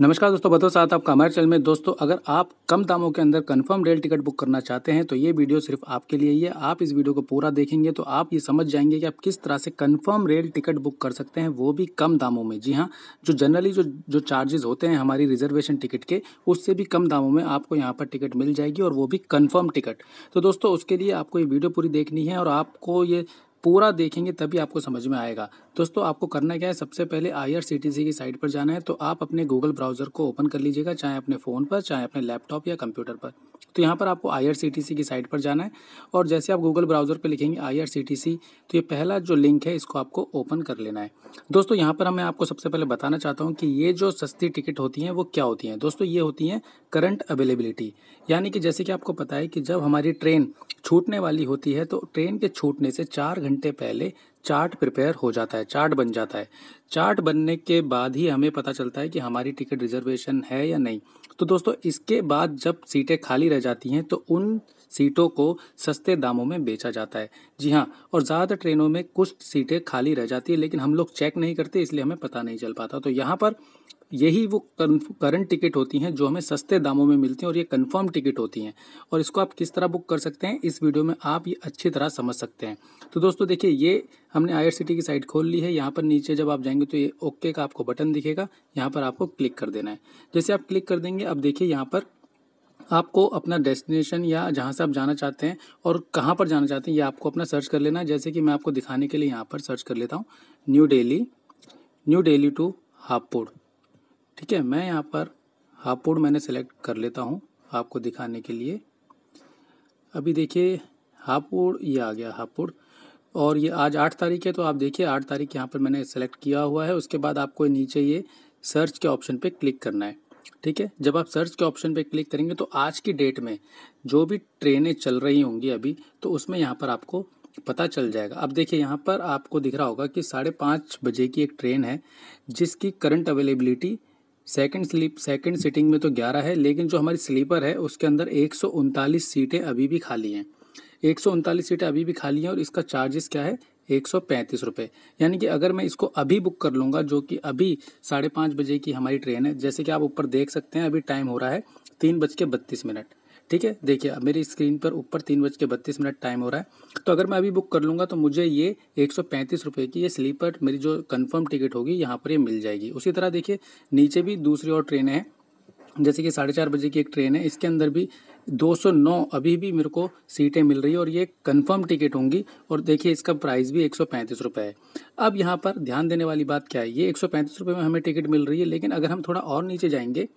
नमस्कार दोस्तों बतो साथ आपका हमारे चैनल में दोस्तों अगर आप कम दामों के अंदर कंफर्म रेल टिकट बुक करना चाहते हैं तो ये वीडियो सिर्फ आपके लिए ही है आप इस वीडियो को पूरा देखेंगे तो आप ये समझ जाएंगे कि आप किस तरह से कंफर्म रेल टिकट बुक कर सकते हैं वो भी कम दामों में जी हाँ जो जनरली जो जो चार्जेज़ होते हैं हमारी रिजर्वेशन टिकट के उससे भी कम दामों में आपको यहाँ पर टिकट मिल जाएगी और वो भी कन्फर्म टिकट तो दोस्तों उसके लिए आपको ये वीडियो पूरी देखनी है और आपको ये पूरा देखेंगे तभी आपको समझ में आएगा दोस्तों आपको करना क्या है सबसे पहले आई की साइट पर जाना है तो आप अपने गूगल ब्राउज़र को ओपन कर लीजिएगा चाहे अपने फ़ोन पर चाहे अपने लैपटॉप या कंप्यूटर पर तो यहाँ पर आपको आई की साइट पर जाना है और जैसे आप गूगल ब्राउज़र पर लिखेंगे आई तो ये पहला जो लिंक है इसको आपको ओपन कर लेना है दोस्तों यहाँ पर मैं आपको सबसे पहले बताना चाहता हूँ कि ये जो सस्ती टिकट होती हैं वो क्या होती हैं दोस्तों ये होती हैं करंट अवेलेबिलिटी यानी कि जैसे कि आपको पता है कि जब हमारी ट्रेन छूटने वाली होती है तो ट्रेन के छूटने से चार घंटे पहले चार्ट प्रिपेयर हो जाता है चार्ट बन जाता है चार्ट बनने के बाद ही हमें पता चलता है कि हमारी टिकट रिजर्वेशन है या नहीं तो दोस्तों इसके बाद जब सीटें खाली रह जाती हैं तो उन सीटों को सस्ते दामों में बेचा जाता है जी हाँ और ज़्यादातर ट्रेनों में कुछ सीटें खाली रह जाती है लेकिन हम लोग चेक नहीं करते इसलिए हमें पता नहीं चल पाता तो यहाँ पर यही वो करंट टिकट होती हैं जो हमें सस्ते दामों में मिलती हैं और ये कंफर्म टिकट होती हैं और इसको आप किस तरह बुक कर सकते हैं इस वीडियो में आप ये अच्छी तरह समझ सकते हैं तो दोस्तों देखिए ये हमने आईआरसीटी की साइट खोल ली है यहाँ पर नीचे जब आप जाएंगे तो ये ओके का आपको बटन दिखेगा यहाँ पर आपको क्लिक कर देना है जैसे आप क्लिक कर देंगे अब देखिए यहाँ पर आपको अपना डेस्टिनेशन या जहाँ से आप जाना चाहते हैं और कहाँ पर जाना चाहते हैं ये आपको अपना सर्च कर लेना है जैसे कि मैं आपको दिखाने के लिए यहाँ पर सर्च कर लेता हूँ न्यू डेली न्यू डेली टू हापुड़ ठीक है मैं यहाँ पर हापुड़ मैंने सेलेक्ट कर लेता हूँ आपको दिखाने के लिए अभी देखिए हापुड़ ये आ गया हापुड़ और ये आज आठ तारीख है तो आप देखिए आठ तारीख यहाँ पर मैंने सेलेक्ट किया हुआ है उसके बाद आपको नीचे ये सर्च के ऑप्शन पर क्लिक करना है ठीक है जब आप सर्च के ऑप्शन पे क्लिक करेंगे तो आज की डेट में जो भी ट्रेनें चल रही होंगी अभी तो उसमें यहाँ पर आपको पता चल जाएगा अब देखिए यहाँ पर आपको दिख रहा होगा कि साढ़े पाँच बजे की एक ट्रेन है जिसकी current availability second sleep second seating में तो ग्यारह है लेकिन जो हमारी स्लीपर है उसके अंदर एक सीटें अभी भी खाली हैं एक सीटें अभी भी खाली हैं और इसका चार्जेस क्या है एक सौ पैंतीस रुपये यानी कि अगर मैं इसको अभी बुक कर लूँगा जो कि अभी साढ़े पाँच बजे की हमारी ट्रेन है जैसे कि आप ऊपर देख सकते हैं अभी टाइम हो रहा है तीन बज के बत्तीस मिनट ठीक है देखिए अब मेरी स्क्रीन पर ऊपर तीन बज के बत्तीस मिनट टाइम हो रहा है तो अगर मैं अभी बुक कर लूँगा तो मुझे ये एक सौ पैंतीस रुपये की ये स्लीपर मेरी जो कन्फर्म टिकट होगी यहाँ पर ये मिल जाएगी उसी तरह देखिए नीचे भी दूसरी और ट्रेनें हैं जैसे कि साढ़े चार बजे की एक ट्रेन है इसके अंदर भी 209 अभी भी मेरे को सीटें मिल रही है और ये कंफर्म टिकट होंगी और देखिए इसका प्राइस भी एक सौ है अब यहाँ पर ध्यान देने वाली बात क्या है ये एक सौ में हमें टिकट मिल रही है लेकिन अगर हम थोड़ा और नीचे जाएंगे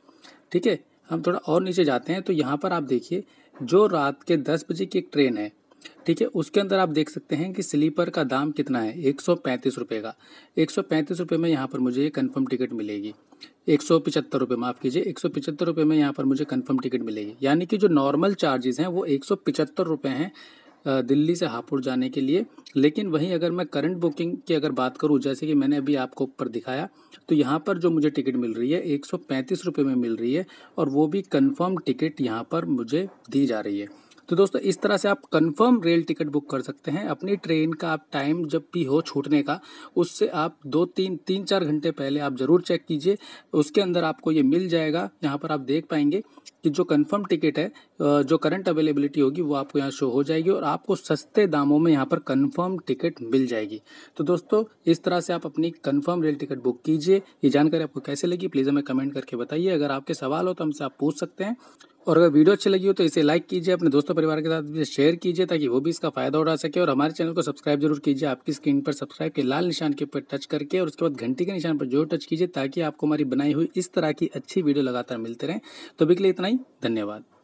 ठीक है हम थोड़ा और नीचे जाते हैं तो यहाँ पर आप देखिए जो रात के दस बजे की एक ट्रेन है ठीक है उसके अंदर आप देख सकते हैं कि स्लीपर का दाम कितना है एक सौ पैंतीस रुपये का एक सौ पैंतीस रुपये में यहाँ पर मुझे ये कन्फर्म टिकट मिलेगी एक सौ पिचहत्तर रुपये माफ़ कीजिए एक सौ पिचहत्तर रुपये में यहाँ पर मुझे कन्फर्म टिकट मिलेगी यानी कि जो नॉर्मल चार्जेज़ हैं वो एक सौ पिचत्तर रुपये हैं दिल्ली से हापुड़ जाने के लिए लेकिन वहीं अगर मैं करंट बुकिंग की अगर बात करूं जैसे कि मैंने अभी आपको ऊपर दिखाया तो यहाँ पर जो मुझे टिकट मिल रही है एक सौ में मिल रही है और वो भी कंफर्म टिकट यहाँ पर मुझे दी जा रही है तो दोस्तों इस तरह से आप कंफर्म रेल टिकट बुक कर सकते हैं अपनी ट्रेन का आप टाइम जब भी हो छूटने का उससे आप दो तीन तीन चार घंटे पहले आप ज़रूर चेक कीजिए उसके अंदर आपको ये मिल जाएगा यहाँ पर आप देख पाएंगे कि जो कंफर्म टिकट है जो करंट अवेलेबिलिटी होगी वो आपको यहाँ शो हो जाएगी और आपको सस्ते दामों में यहाँ पर कंफर्म टिकट मिल जाएगी तो दोस्तों इस तरह से आप अपनी कंफर्म रेल टिकट बुक कीजिए ये जानकारी आपको कैसे लगी प्लीज़ हमें कमेंट करके बताइए अगर आपके सवाल हो तो हमसे आप पूछ सकते हैं और अगर वीडियो अच्छी लगी हो तो इसे लाइक कीजिए अपने दोस्तों परिवार के साथ शेयर कीजिए ताकि वो भी इसका फायदा उठा सके और हमारे चैनल को सब्सक्राइब जरूर कीजिए आपकी स्क्रीन पर सब्सक्राइब के लाल निशान के ऊपर टच करके और उसके बाद घंटी के निशान पर जोर टच कीजिए ताकि आपको हमारी बनाई हुई इस तरह की अच्छी वीडियो लगातार मिलते रहें तो अभी के लिए इतना ही धन्यवाद